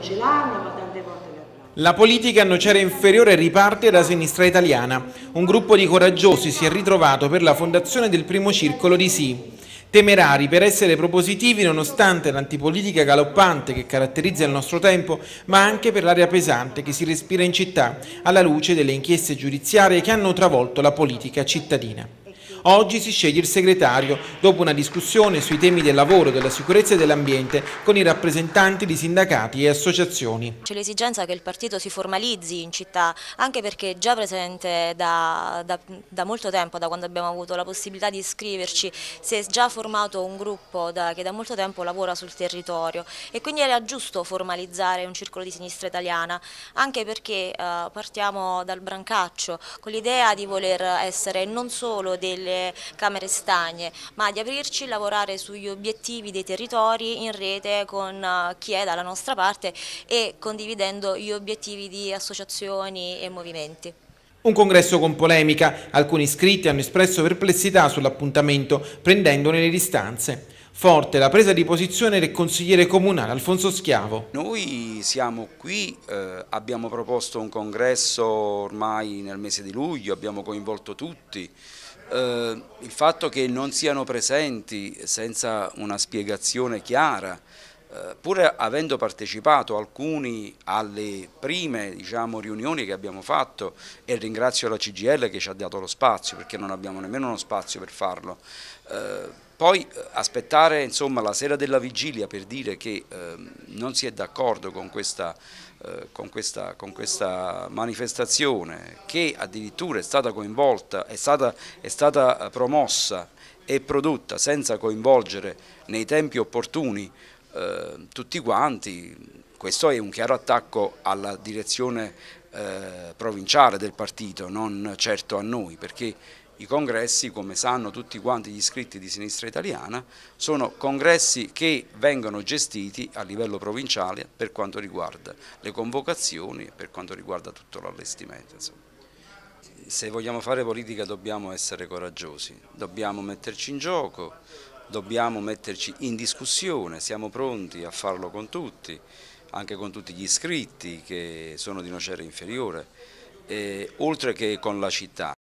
ce l'hanno, ma tante volte le avranno. La politica a Nocera Inferiore riparte da Sinistra Italiana. Un gruppo di coraggiosi si è ritrovato per la fondazione del primo circolo di Sì. Temerari per essere propositivi nonostante l'antipolitica galoppante che caratterizza il nostro tempo, ma anche per l'aria pesante che si respira in città, alla luce delle inchieste giudiziarie che hanno travolto la politica cittadina. Oggi si sceglie il segretario, dopo una discussione sui temi del lavoro, della sicurezza e dell'ambiente con i rappresentanti di sindacati e associazioni. C'è l'esigenza che il partito si formalizzi in città, anche perché è già presente da, da, da, molto tempo, da quando abbiamo avuto la possibilità di iscriverci, si è già formato un gruppo da, che da molto tempo lavora sul territorio e quindi era giusto formalizzare un circolo di sinistra italiana, anche perché eh, partiamo dal brancaccio, con l'idea di voler essere non solo delle camere, camere stagne, ma di aprirci e lavorare sugli obiettivi dei territori in rete con eh, chi è dalla nostra parte e condividendo gli obiettivi di associazioni e movimenti. Un congresso con polemica, alcuni iscritti hanno espresso perplessità sull'appuntamento prendendone le distanze. Forte la presa di posizione del consigliere comunale Alfonso Schiavo. Noi siamo qui, eh, abbiamo proposto un congresso ormai nel mese di luglio, abbiamo coinvolto tutti. Eh, il fatto che non siano presenti senza una spiegazione chiara, eh, pur avendo partecipato alcuni alle prime diciamo, riunioni che abbiamo fatto e ringrazio la CGL che ci ha dato lo spazio perché non abbiamo nemmeno uno spazio per farlo, eh, poi eh, aspettare insomma, la sera della vigilia per dire che eh, non si è d'accordo con, eh, con, con questa, manifestazione che addirittura è stata coinvolta, è stata, è stata eh, promossa e prodotta senza coinvolgere nei tempi opportuni eh, tutti quanti, questo è un chiaro attacco alla direzione eh, provinciale del partito, non certo a noi, perché i congressi, come sanno tutti quanti gli iscritti di sinistra italiana, sono congressi che vengono gestiti a livello provinciale per quanto riguarda le convocazioni e per quanto riguarda tutto l'allestimento. Se vogliamo fare politica dobbiamo essere coraggiosi, dobbiamo metterci in gioco, dobbiamo metterci in discussione, siamo pronti a farlo con tutti, anche con tutti gli iscritti che sono di una cera inferiore, eh, oltre che con la città.